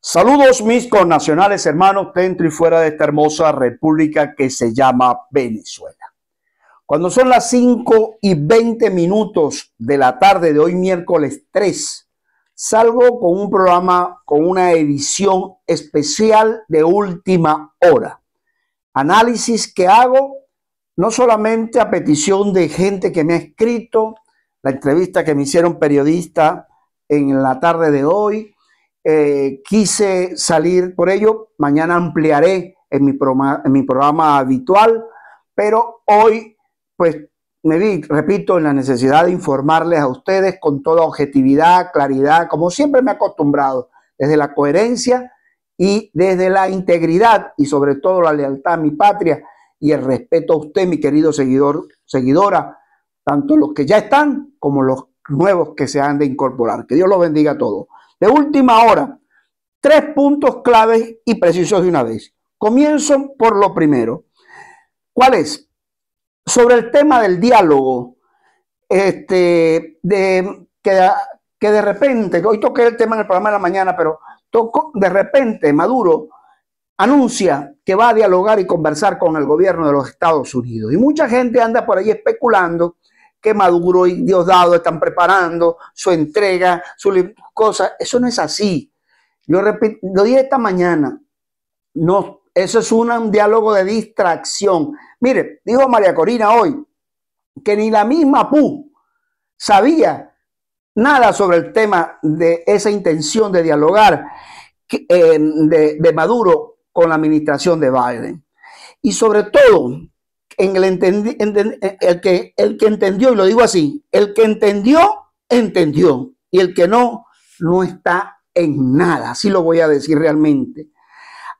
Saludos mis connacionales hermanos dentro y fuera de esta hermosa república que se llama Venezuela. Cuando son las 5 y 20 minutos de la tarde de hoy miércoles 3, salgo con un programa, con una edición especial de última hora. Análisis que hago no solamente a petición de gente que me ha escrito, la entrevista que me hicieron periodista en la tarde de hoy, eh, quise salir por ello. Mañana ampliaré en mi, programa, en mi programa habitual, pero hoy, pues, me vi, repito, en la necesidad de informarles a ustedes con toda objetividad, claridad, como siempre me he acostumbrado, desde la coherencia y desde la integridad y sobre todo la lealtad a mi patria y el respeto a usted, mi querido seguidor, seguidora, tanto los que ya están como los nuevos que se han de incorporar. Que Dios los bendiga a todos de última hora. Tres puntos claves y precisos de una vez. Comienzo por lo primero. ¿Cuál es? Sobre el tema del diálogo, este, de, que, de repente, hoy toqué el tema en el programa de la mañana, pero toco, de repente Maduro anuncia que va a dialogar y conversar con el gobierno de los Estados Unidos. Y mucha gente anda por ahí especulando que Maduro y Diosdado están preparando su entrega, su cosa, Eso no es así. Yo lo dije esta mañana. No, eso es un diálogo de distracción. Mire, dijo María Corina hoy que ni la misma PU sabía nada sobre el tema de esa intención de dialogar eh, de Maduro con la administración de Biden. Y sobre todo, eh, el, que, el que entendió, y lo digo así, el que entendió, entendió, y el que no, no está en nada, así lo voy a decir realmente.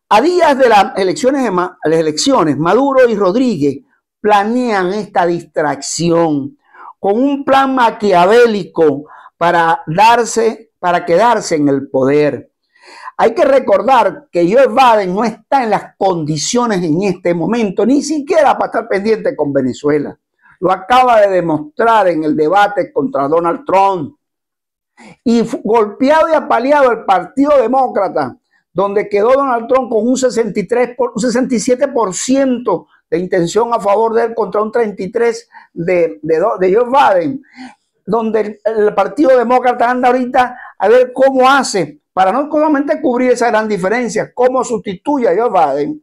A días de las elecciones, las elecciones, Maduro y Rodríguez planean esta distracción con un plan maquiavélico para darse, para quedarse en el poder. Hay que recordar que Joe Biden no está en las condiciones en este momento, ni siquiera para estar pendiente con Venezuela. Lo acaba de demostrar en el debate contra Donald Trump. Y golpeado y apaleado el Partido Demócrata, donde quedó Donald Trump con un, por, 67% de intención a favor de él contra un 33% de, de, Joe Biden, donde el, el Partido Demócrata anda ahorita a ver cómo hace para no solamente cubrir esa gran diferencia, cómo sustituye a Joe Biden,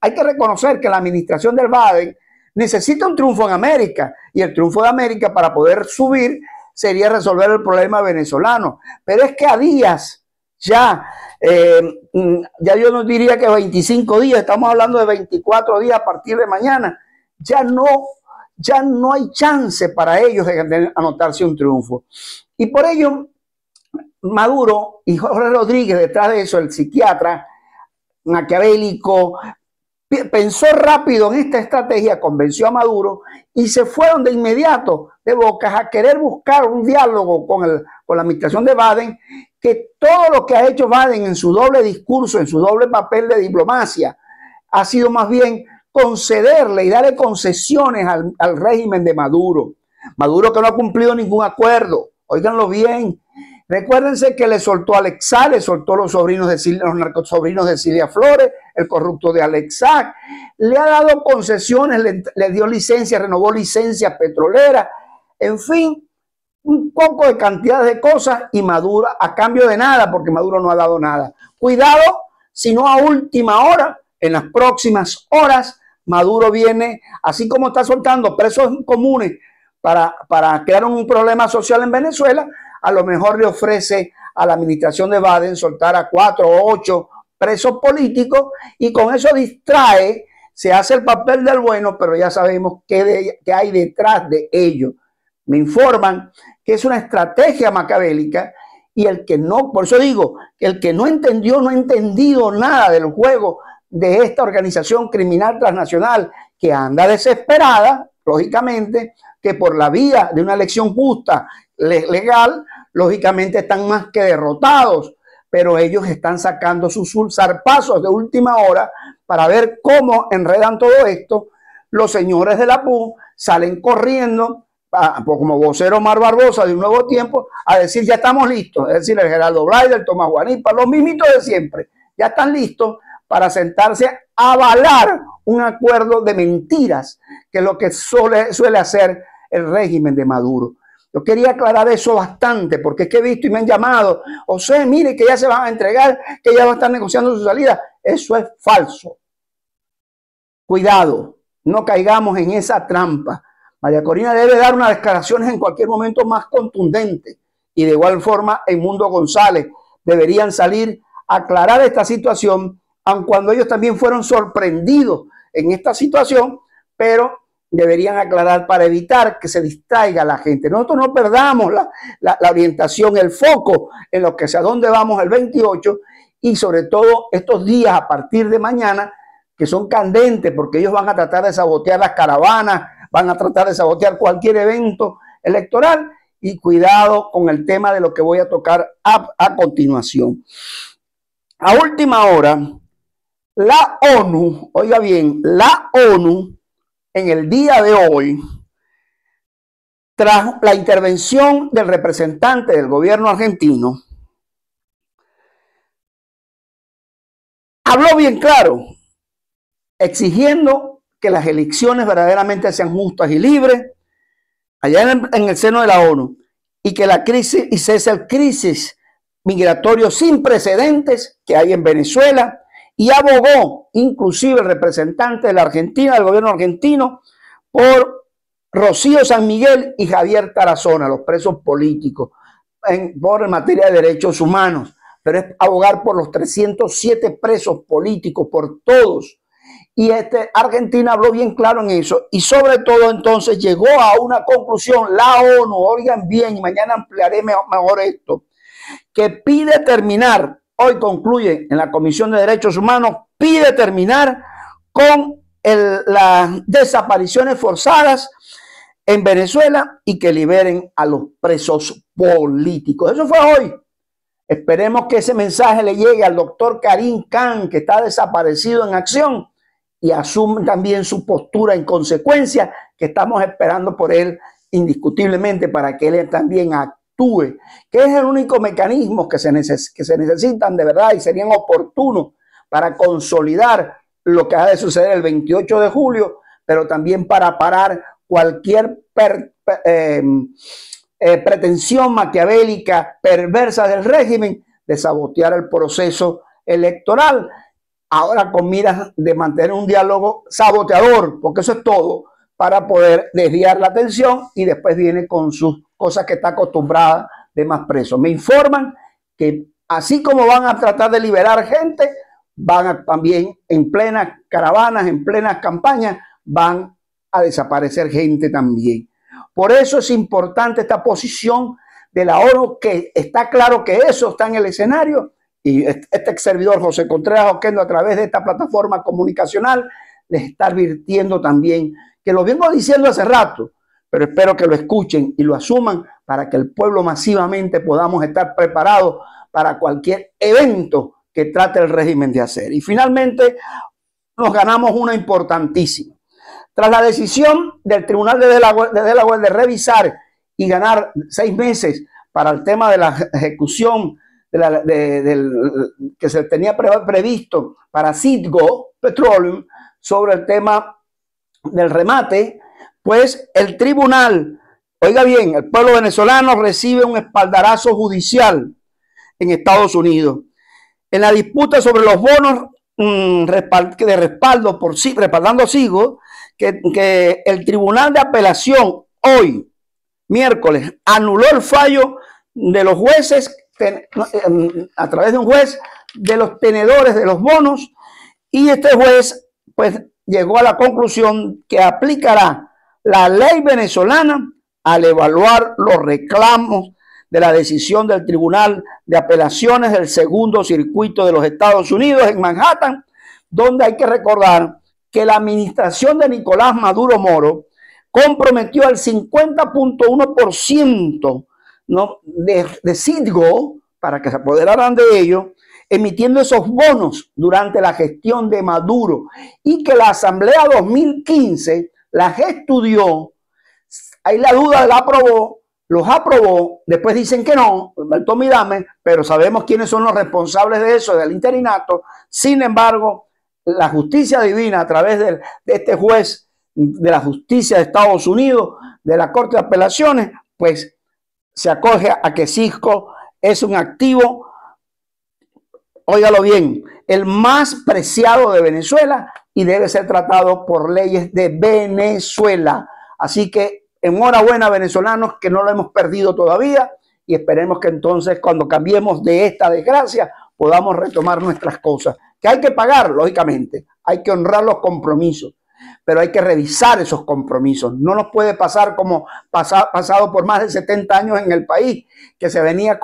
hay que reconocer que la administración del Biden necesita un triunfo en América y el triunfo de América para poder subir sería resolver el problema venezolano. Pero es que a días, ya, eh, mm, ya yo no diría que 25 días, estamos hablando de 24 días a partir de mañana, ya no, ya no hay chance para ellos de anotarse un triunfo. Y por ello, Maduro y Jorge Rodríguez, detrás de eso, el psiquiatra maquiavélico, pensó rápido en esta estrategia, convenció a Maduro y se fueron de inmediato de Bocas a querer buscar un diálogo con, la administración de Baden, que todo lo que ha hecho Baden en su doble discurso, en su doble papel de diplomacia, ha sido más bien concederle y darle concesiones al, régimen de Maduro. Maduro que no ha cumplido ningún acuerdo, oíganlo bien, Recuérdense que le soltó a le soltó los sobrinos de Silvia los sobrinos de Flores, el corrupto de alexa Le ha dado concesiones, le, dio licencia, renovó licencia petrolera. En fin, un poco de cantidad de cosas y Maduro a cambio de nada, porque Maduro no ha dado nada. Cuidado, si no a última hora, en las próximas horas, Maduro viene, así como está soltando presos comunes para crear un problema social en Venezuela, a lo mejor le ofrece a la administración de Baden soltar a cuatro o ocho presos políticos y con eso distrae, se hace el papel del bueno, pero ya sabemos qué, hay detrás de ello. Me informan que es una estrategia macabélica y el que no, por eso digo, el que no entendió, no ha entendido nada del juego de esta organización criminal transnacional que anda desesperada, lógicamente, que por la vía de una elección justa, legal, lógicamente están más que derrotados, pero ellos están sacando sus zarpazos de última hora para ver cómo enredan todo esto. Los señores de la PU salen corriendo, pues, como vocero Omar Barbosa de un nuevo tiempo, a decir ya estamos listos. Es decir, el Gerardo Braille, del Tomás los mimitos de siempre, ya están listos para sentarse a avalar un acuerdo de mentiras, que es lo que suele hacer el régimen de Maduro. Yo quería aclarar eso bastante, porque es que he visto y me han llamado, o sea, mire que ya se van a entregar, que ya va a estar negociando su salida. Eso es falso. Cuidado, no caigamos en esa trampa. María Corina debe dar unas declaraciones en cualquier momento más contundente. Y de igual forma, el Mundo González deberían salir a aclarar esta situación, aun cuando ellos también fueron sorprendidos en esta situación, pero deberían aclarar para evitar que se distraiga la gente. Nosotros no perdamos la, orientación, el foco en lo que sea, dónde vamos el 28 y sobre todo estos días a partir de mañana que son candentes porque ellos van a tratar de sabotear las caravanas, van a tratar de sabotear cualquier evento electoral y cuidado con el tema de lo que voy a tocar a continuación. A última hora, la ONU, oiga bien, la ONU en el día de hoy, tras la intervención del representante del gobierno argentino, habló bien claro, exigiendo que las elecciones verdaderamente sean justas y libres allá en el, seno de la ONU y que la crisis y cese el crisis migratorio sin precedentes que hay en Venezuela, y abogó inclusive el representante de la Argentina, del gobierno argentino, por Rocío San Miguel y Javier Tarazona, los presos políticos, en, por materia de derechos humanos, pero es abogar por los 307 presos políticos, por todos. Y este, Argentina habló bien claro en eso. Y sobre todo entonces llegó a una conclusión, la ONU, oigan bien, y mañana ampliaré mejor esto, que pide terminar hoy concluye en la Comisión de Derechos Humanos pide terminar con las desapariciones forzadas en Venezuela y que liberen a los presos políticos. Eso fue hoy. Esperemos que ese mensaje le llegue al doctor Karim Khan, que está desaparecido en acción, y asume también su postura en consecuencia, que estamos esperando por él indiscutiblemente para que él también actúe que es el único mecanismo que se, se necesitan de verdad y serían oportunos para consolidar lo que ha de suceder el 28 de julio, pero también para parar cualquier em, eh, pretensión maquiavélica perversa del régimen de sabotear el proceso electoral. Ahora con miras de mantener un diálogo saboteador, porque eso es todo, para poder desviar la atención y después viene con sus cosas que está acostumbrada de más presos. Me informan que así como van a tratar de liberar gente, van también en plenas caravanas, en plenas campañas, van a desaparecer gente también. Por eso es importante esta posición de la ONU, que está claro que eso está en el escenario. Y este, este servidor José Contreras Oquendo, a través de esta plataforma comunicacional, les está advirtiendo también que lo vengo diciendo hace rato, pero espero que lo escuchen y lo asuman para que el pueblo masivamente podamos estar preparados para cualquier evento que trate el régimen de hacer. Y finalmente nos ganamos una importantísima. Tras la decisión del Tribunal de Delaware, de revisar y ganar seis meses para el tema de la ejecución que se tenía previsto para Citgo Petroleum sobre el tema del remate, pues el tribunal, oiga bien, el pueblo venezolano recibe un espaldarazo judicial en Estados Unidos. En la disputa sobre los bonos mm, de respaldo, por, sí respaldando sigo, que, que el tribunal de apelación hoy, miércoles, anuló el fallo de los jueces, em, a través de un juez, de los tenedores de los bonos, y este juez, pues, llegó a la conclusión que aplicará la ley venezolana al evaluar los reclamos de la decisión del Tribunal de Apelaciones del Segundo Circuito de los Estados Unidos en Manhattan, donde hay que recordar que la administración de Nicolás Maduro Moro comprometió al 50.1% ¿no? de, de para que se apoderaran de ello emitiendo esos bonos durante la gestión de Maduro y que la Asamblea 2015 las estudió, ahí la duda la aprobó, los aprobó, después dicen que no, Tommy Dame, pero sabemos quiénes son los responsables de eso, del interinato. Sin embargo, la justicia divina a través de este juez de la justicia de Estados Unidos, de la Corte de Apelaciones, pues se acoge a que Cisco es un activo óigalo bien, el más preciado de Venezuela y debe ser tratado por leyes de Venezuela. Así que enhorabuena venezolanos que no lo hemos perdido todavía y esperemos que entonces cuando cambiemos de esta desgracia podamos retomar nuestras cosas. Que hay que pagar, lógicamente, hay que honrar los compromisos, pero hay que revisar esos compromisos. No nos puede pasar como pasado por más de 70 años en el país, que se venía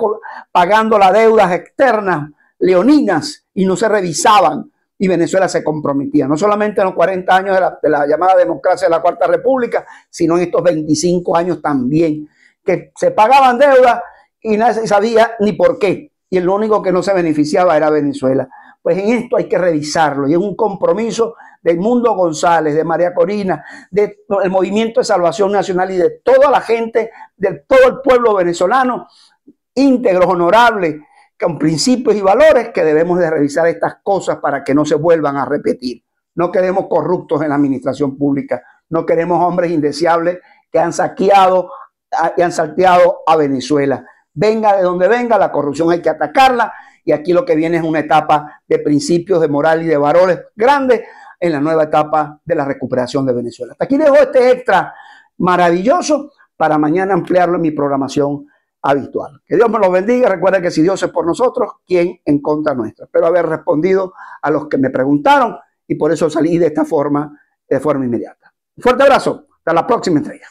pagando las deudas externas leoninas y no se revisaban y Venezuela se comprometía, no solamente en los 40 años de la, llamada democracia de la Cuarta República, sino en estos 25 años también, que se pagaban deudas y nadie sabía ni por qué, y el único que no se beneficiaba era Venezuela. Pues en esto hay que revisarlo, y es un compromiso del Mundo González, de María Corina, del Movimiento de Salvación Nacional y de toda la gente, de todo el pueblo venezolano, íntegros, honorables, con principios y valores que debemos de revisar estas cosas para que no se vuelvan a repetir. No queremos corruptos en la administración pública, no queremos hombres indeseables que han saqueado y han salteado a Venezuela. Venga de donde venga, la corrupción hay que atacarla y aquí lo que viene es una etapa de principios, de moral y de valores grandes en la nueva etapa de la recuperación de Venezuela. Hasta aquí dejo este extra maravilloso para mañana ampliarlo en mi programación habitual. Que Dios me los bendiga. Recuerda que si Dios es por nosotros, ¿quién en contra nuestra? Espero haber respondido a los que me preguntaron y por eso salí de esta forma, de forma inmediata. Un fuerte abrazo. Hasta la próxima entrega.